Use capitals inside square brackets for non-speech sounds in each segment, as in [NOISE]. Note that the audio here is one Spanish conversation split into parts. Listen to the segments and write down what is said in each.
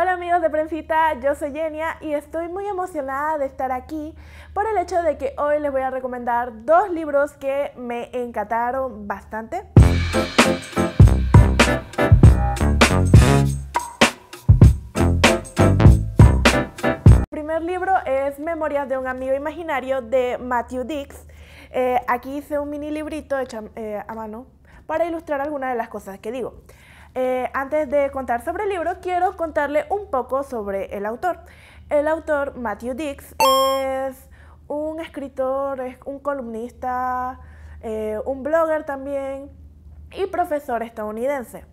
Hola amigos de Prensita, yo soy Genia y estoy muy emocionada de estar aquí por el hecho de que hoy les voy a recomendar dos libros que me encantaron bastante. El primer libro es Memorias de un amigo imaginario de Matthew Dix. Eh, aquí hice un mini librito hecho eh, a mano para ilustrar algunas de las cosas que digo. Eh, antes de contar sobre el libro, quiero contarle un poco sobre el autor. El autor, Matthew Dix, es un escritor, es un columnista, eh, un blogger también y profesor estadounidense.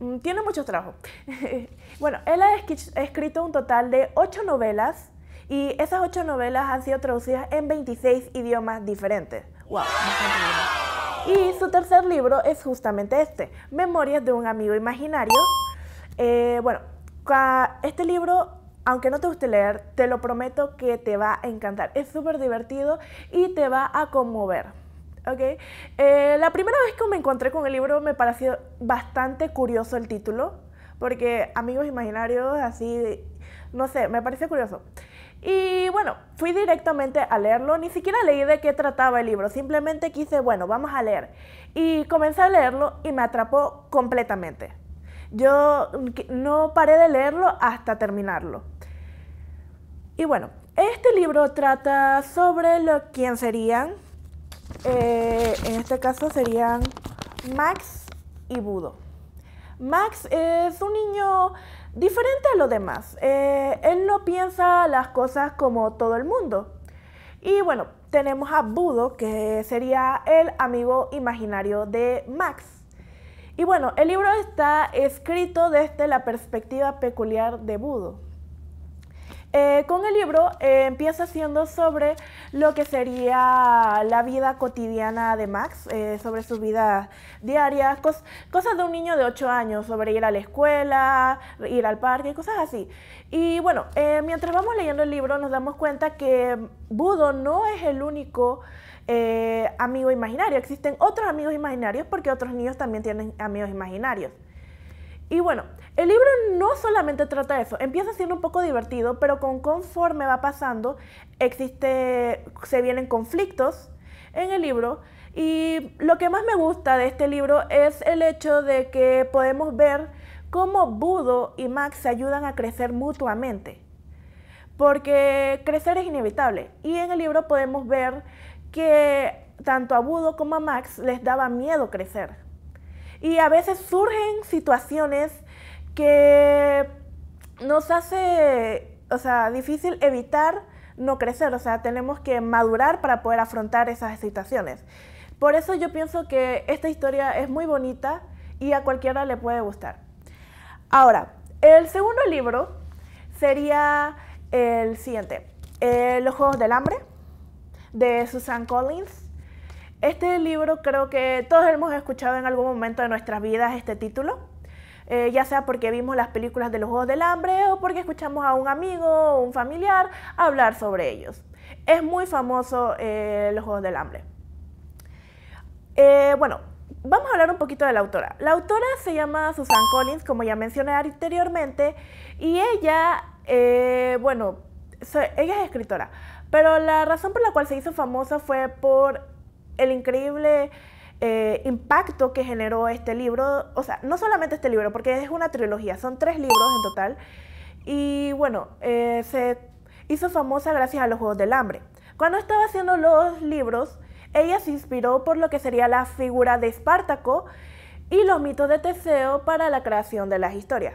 Mm, tiene mucho trabajo. [LAUGHS] bueno, él ha escrito un total de ocho novelas y esas ocho novelas han sido traducidas en 26 idiomas diferentes. ¡Wow! Y su tercer libro es justamente este, Memorias de un amigo imaginario. Eh, bueno, este libro, aunque no te guste leer, te lo prometo que te va a encantar. Es súper divertido y te va a conmover. Eh, la primera vez que me encontré con el libro me pareció bastante curioso el título, porque amigos imaginarios, así, no sé, me parece curioso. Y bueno, fui directamente a leerlo, ni siquiera leí de qué trataba el libro, simplemente quise, bueno, vamos a leer. Y comencé a leerlo y me atrapó completamente. Yo no paré de leerlo hasta terminarlo. Y bueno, este libro trata sobre lo, quién serían, eh, en este caso serían Max y Budo. Max es un niño diferente a los demás. Eh, él no piensa las cosas como todo el mundo. Y bueno, tenemos a Budo, que sería el amigo imaginario de Max. Y bueno, el libro está escrito desde la perspectiva peculiar de Budo. Eh, con el libro eh, empieza siendo sobre lo que sería la vida cotidiana de Max, eh, sobre su vida diaria, cosas de un niño de 8 años, sobre ir a la escuela, ir al parque, cosas así. Y bueno, mientras vamos leyendo el libro nos damos cuenta que Budo no es el único amigo imaginario, existen otros amigos imaginarios porque otros niños también tienen amigos imaginarios. Y bueno, el libro no solamente trata eso, empieza siendo un poco divertido, pero con conforme va pasando, existe, se vienen conflictos en el libro. Y lo que más me gusta de este libro es el hecho de que podemos ver cómo Budo y Max se ayudan a crecer mutuamente. Porque crecer es inevitable. Y en el libro podemos ver que tanto a Budo como a Max les daba miedo crecer y a veces surgen situaciones que nos hace, o sea, difícil evitar no crecer, o sea, tenemos que madurar para poder afrontar esas situaciones. Por eso yo pienso que esta historia es muy bonita y a cualquiera le puede gustar. Ahora, el segundo libro sería el siguiente, eh, Los Juegos del Hambre, de Susan Collins. Este libro creo que todos hemos escuchado en algún momento de nuestras vidas este título, eh, ya sea porque vimos las películas de los Juegos del Hambre o porque escuchamos a un amigo o un familiar hablar sobre ellos. Es muy famoso eh, los Juegos del Hambre. Eh, bueno, vamos a hablar un poquito de la autora. La autora se llama Susan Collins, como ya mencioné anteriormente, y ella, bueno, ella es escritora, pero la razón por la cual se hizo famosa fue por el increíble eh, impacto que generó este libro, o sea, no solamente este libro, porque es una trilogía, son tres libros en total, y bueno, eh, se hizo famosa gracias a los Juegos del Hambre. Cuando estaba haciendo los libros, ella se inspiró por lo que sería la figura de Espartaco y los mitos de Teseo para la creación de las historias.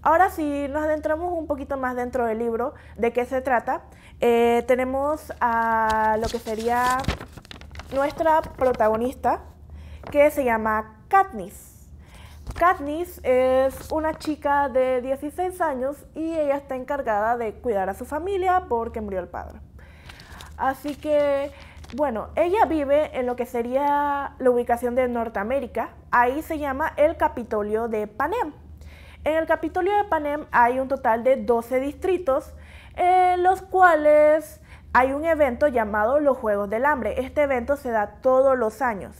Ahora si nos adentramos un poquito más dentro del libro, de qué se trata, eh, tenemos a lo que sería nuestra protagonista que se llama Katniss. Katniss es una chica de 16 años y ella está encargada de cuidar a su familia porque murió el padre. Así que, bueno, ella vive en lo que sería la ubicación de Norteamérica. Ahí se llama el Capitolio de Panem. En el Capitolio de Panem hay un total de 12 distritos, en los cuales hay un evento llamado los Juegos del Hambre. Este evento se da todos los años.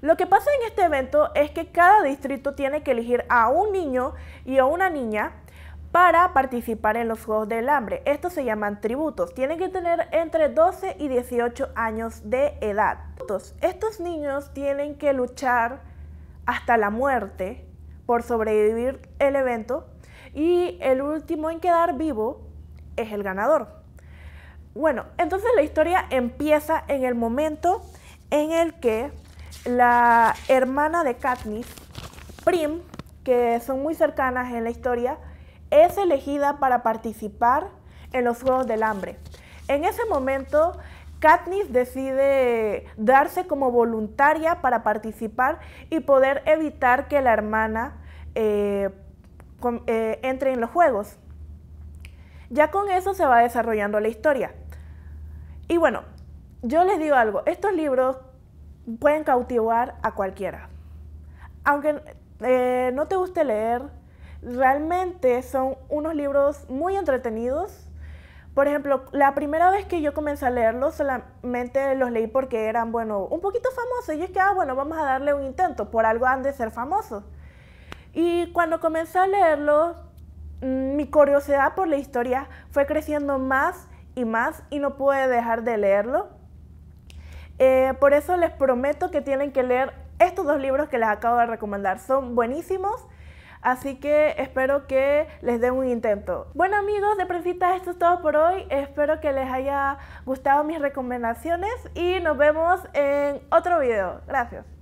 Lo que pasa en este evento es que cada distrito tiene que elegir a un niño y a una niña para participar en los Juegos del Hambre. Estos se llaman tributos. Tienen que tener entre 12 y 18 años de edad. Estos niños tienen que luchar hasta la muerte por sobrevivir el evento y el último en quedar vivo es el ganador. Bueno, entonces la historia empieza en el momento en el que la hermana de Katniss, Prim, que son muy cercanas en la historia, es elegida para participar en los Juegos del Hambre. En ese momento, Katniss decide darse como voluntaria para participar y poder evitar que la hermana eh, eh, entre en los Juegos. Ya con eso se va desarrollando la historia. Y bueno, yo les digo algo, estos libros pueden cautivar a cualquiera. Aunque eh, no te guste leer, realmente son unos libros muy entretenidos. Por ejemplo, la primera vez que yo comencé a leerlos, solamente los leí porque eran, bueno, un poquito famosos. Y es que, ah, bueno, vamos a darle un intento, por algo han de ser famosos. Y cuando comencé a leerlos, mm, mi curiosidad por la historia fue creciendo más y más y no pude dejar de leerlo. Eh, por eso les prometo que tienen que leer estos dos libros que les acabo de recomendar. Son buenísimos. Así que espero que les den un intento. Bueno amigos de Presitas, esto es todo por hoy. Espero que les haya gustado mis recomendaciones y nos vemos en otro video. Gracias.